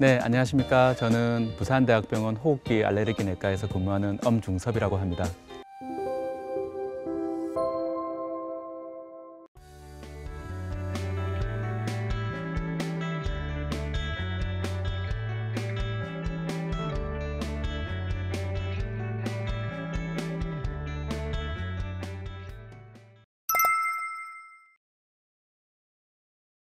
네, 안녕하십니까. 저는 부산대학병원 호흡기 알레르기 내과에서 근무하는 엄중섭이라고 합니다.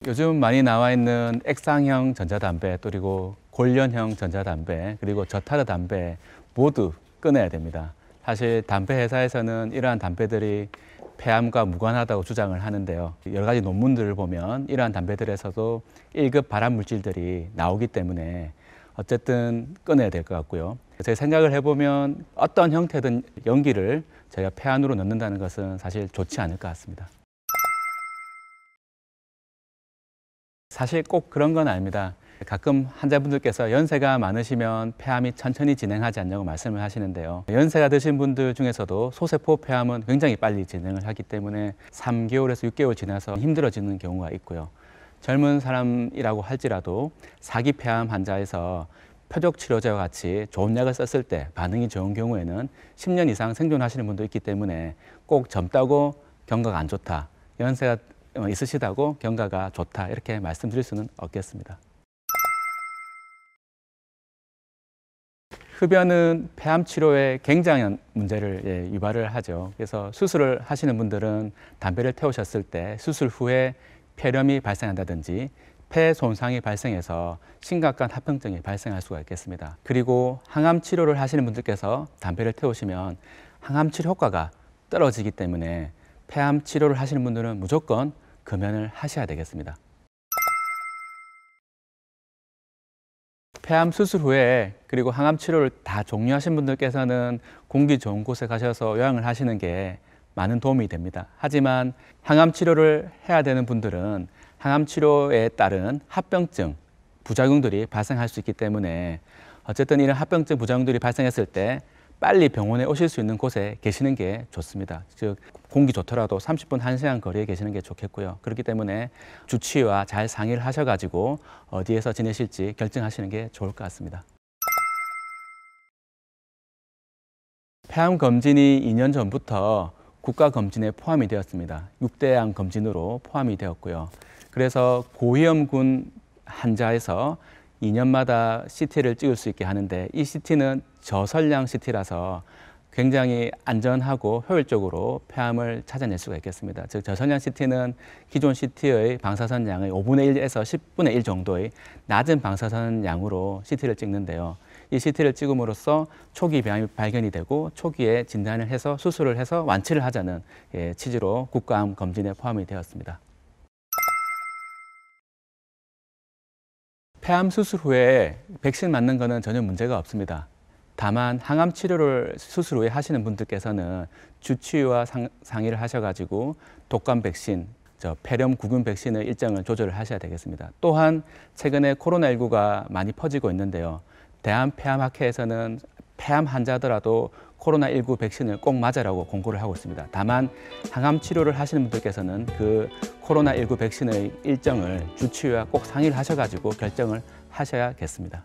요즘 많이 나와 있는 액상형 전자담배 그리고 골련형 전자담배 그리고 저타르 담배 모두 끊어야 됩니다. 사실 담배 회사에서는 이러한 담배들이 폐암과 무관하다고 주장을 하는데요. 여러 가지 논문들을 보면 이러한 담배들에서도 1급 발암 물질들이 나오기 때문에 어쨌든 끊어야 될 것 같고요. 제 생각을 해보면 어떤 형태든 연기를 저희가 폐안으로 넣는다는 것은 사실 좋지 않을 것 같습니다. 사실 꼭 그런 건 아닙니다. 가끔 환자분들께서 연세가 많으시면 폐암이 천천히 진행하지 않냐고 말씀을 하시는데요. 연세가 드신 분들 중에서도 소세포 폐암은 굉장히 빨리 진행을 하기 때문에 3개월에서 6개월 지나서 힘들어지는 경우가 있고요. 젊은 사람이라고 할지라도 사기 폐암 환자에서 표적 치료제와 같이 좋은 약을 썼을 때 반응이 좋은 경우에는 10년 이상 생존하시는 분도 있기 때문에 꼭 젊다고 경과가 안 좋다, 연세가 어, 있으시다고 경과가 좋다 이렇게 말씀드릴 수는 없겠습니다. 흡연은 폐암 치료에 굉장한 문제를 예, 유발을 하죠. 그래서 수술을 하시는 분들은 담배를 태우셨을 때 수술 후에 폐렴이 발생한다든지 폐 손상이 발생해서 심각한 합병증이 발생할 수가 있겠습니다. 그리고 항암 치료를 하시는 분들께서 담배를 태우시면 항암 치료 효과가 떨어지기 때문에 폐암 치료를 하시는 분들은 무조건 금연을 하셔야 되겠습니다. 폐암 수술 후에 그리고 항암 치료를 다 종료하신 분들께서는 공기 좋은 곳에 가셔서 요양을 하시는 게 많은 도움이 됩니다. 하지만 항암 치료를 해야 되는 분들은 항암 치료에 따른 합병증 부작용들이 발생할 수 있기 때문에 어쨌든 이런 합병증 부작용들이 발생했을 때 빨리 병원에 오실 수 있는 곳에 계시는 게 좋습니다. 즉 공기 좋더라도 30분 한시간 거리에 계시는 게 좋겠고요. 그렇기 때문에 주치의와 잘 상의를 하셔 가지고 어디에서 지내실지 결정하시는 게 좋을 것 같습니다. 폐암 검진이 2년 전부터 국가 검진에 포함이 되었습니다. 6대암 검진으로 포함이 되었고요. 그래서 고위험군 환자에서 2년마다 CT를 찍을 수 있게 하는데 이 CT는 저설량 CT라서 굉장히 안전하고 효율적으로 폐암을 찾아낼 수가 있겠습니다. 즉 저선량 CT는 기존 CT의 방사선 양의 5분의 1에서 10분의 1 정도의 낮은 방사선 양으로 CT를 찍는데요. 이 CT를 찍음으로써 초기 병이 발견이 되고 초기에 진단을 해서 수술을 해서 완치를 하자는 예, 취지로 국가암 검진에 포함이 되었습니다. 폐암 수술 후에 백신 맞는 거는 전혀 문제가 없습니다. 다만 항암 치료를 수술 후에 하시는 분들께서는 주치의와 상, 의를 하셔가지고 독감 백신, 저 폐렴 구균 백신의 일정을 조절을 하셔야 되겠습니다. 또한 최근에 코로나19가 많이 퍼지고 있는데요. 대한폐암학회에서는 폐암 환자더라도 코로나19 백신을 꼭 맞아라고 공고를 하고 있습니다. 다만 항암 치료를 하시는 분들께서는 그 코로나19 백신의 일정을 주치의와 꼭 상의를 하셔가지고 결정을 하셔야겠습니다.